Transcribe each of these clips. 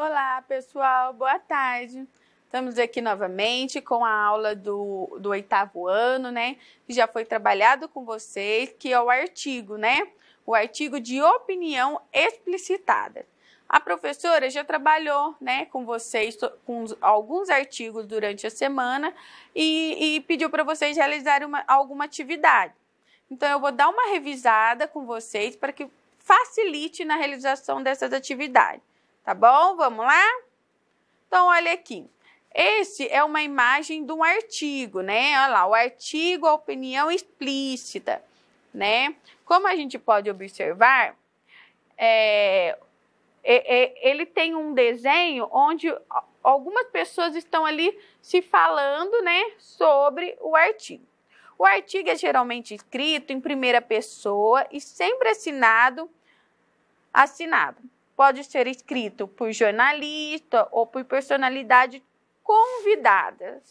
Olá, pessoal, boa tarde. Estamos aqui novamente com a aula do, do oitavo ano, né? Que já foi trabalhado com vocês, que é o artigo, né? O artigo de opinião explicitada. A professora já trabalhou né, com vocês com alguns artigos durante a semana e, e pediu para vocês realizarem uma, alguma atividade. Então, eu vou dar uma revisada com vocês para que facilite na realização dessas atividades. Tá bom? Vamos lá? Então, olha aqui. Este é uma imagem de um artigo, né? Olha lá, o artigo, a opinião explícita, né? Como a gente pode observar, é, é, é ele tem um desenho onde algumas pessoas estão ali se falando, né, sobre o artigo. O artigo é geralmente escrito em primeira pessoa e sempre assinado, assinado pode ser escrito por jornalista ou por personalidade convidada.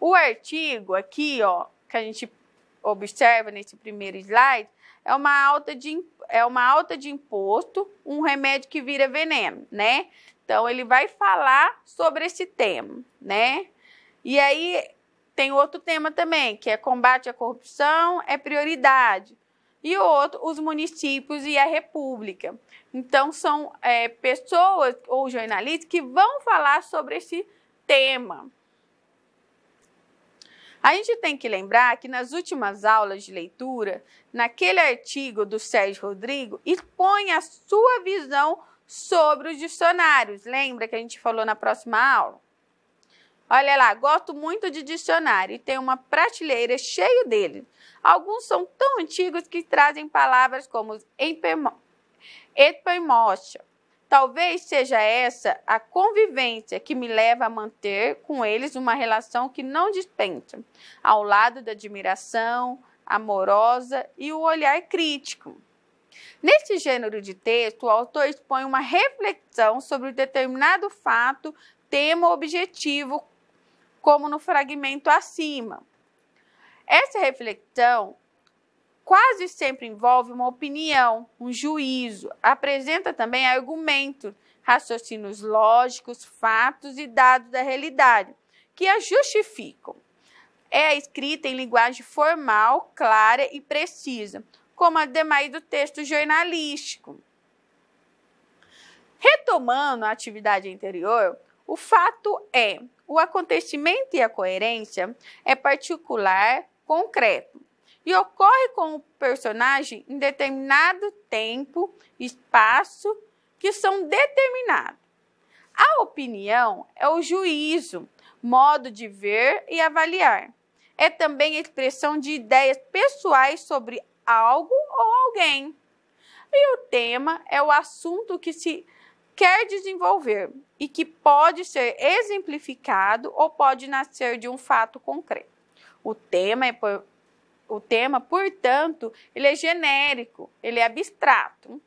O artigo aqui, ó, que a gente observa nesse primeiro slide, é uma alta de é uma alta de imposto, um remédio que vira veneno, né? Então ele vai falar sobre esse tema, né? E aí tem outro tema também, que é combate à corrupção é prioridade e o outro, os municípios e a República. Então, são é, pessoas ou jornalistas que vão falar sobre esse tema. A gente tem que lembrar que nas últimas aulas de leitura, naquele artigo do Sérgio Rodrigo, expõe a sua visão sobre os dicionários. Lembra que a gente falou na próxima aula? Olha lá, gosto muito de dicionário e tem uma prateleira cheia dele. Alguns são tão antigos que trazem palavras como epermócia. Talvez seja essa a convivência que me leva a manter com eles uma relação que não dispensa, ao lado da admiração amorosa e o olhar crítico. Neste gênero de texto, o autor expõe uma reflexão sobre um determinado fato, tema ou objetivo como no fragmento acima. Essa reflexão quase sempre envolve uma opinião, um juízo, apresenta também argumentos, raciocínios lógicos, fatos e dados da realidade, que a justificam. É escrita em linguagem formal, clara e precisa, como a demais do texto jornalístico. Retomando a atividade anterior, o fato é, o acontecimento e a coerência é particular, concreto e ocorre com o personagem em determinado tempo, espaço que são determinados. A opinião é o juízo, modo de ver e avaliar. É também a expressão de ideias pessoais sobre algo ou alguém. E o tema é o assunto que se quer desenvolver e que pode ser exemplificado ou pode nascer de um fato concreto. O tema é por, o tema, portanto, ele é genérico, ele é abstrato.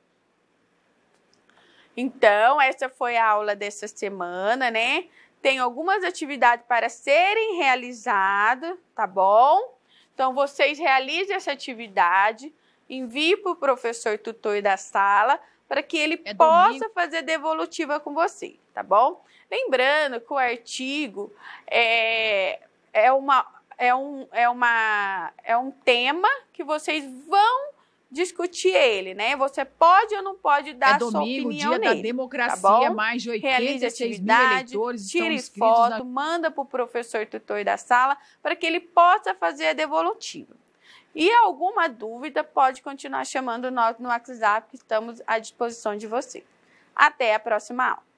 Então, essa foi a aula dessa semana, né? Tem algumas atividades para serem realizadas, tá bom? Então, vocês realizem essa atividade, envie para o professor tutor da sala para que ele é possa domingo. fazer devolutiva com você, tá bom? Lembrando que o artigo é, é, uma, é, um, é, uma, é um tema que vocês vão discutir ele, né? Você pode ou não pode dar é domingo, sua opinião dia nele, da tá democracia, tá mais de 86 mil eleitores tire foto, na... manda para o professor tutor da sala para que ele possa fazer a devolutiva. E alguma dúvida, pode continuar chamando nós no WhatsApp, que estamos à disposição de você. Até a próxima aula.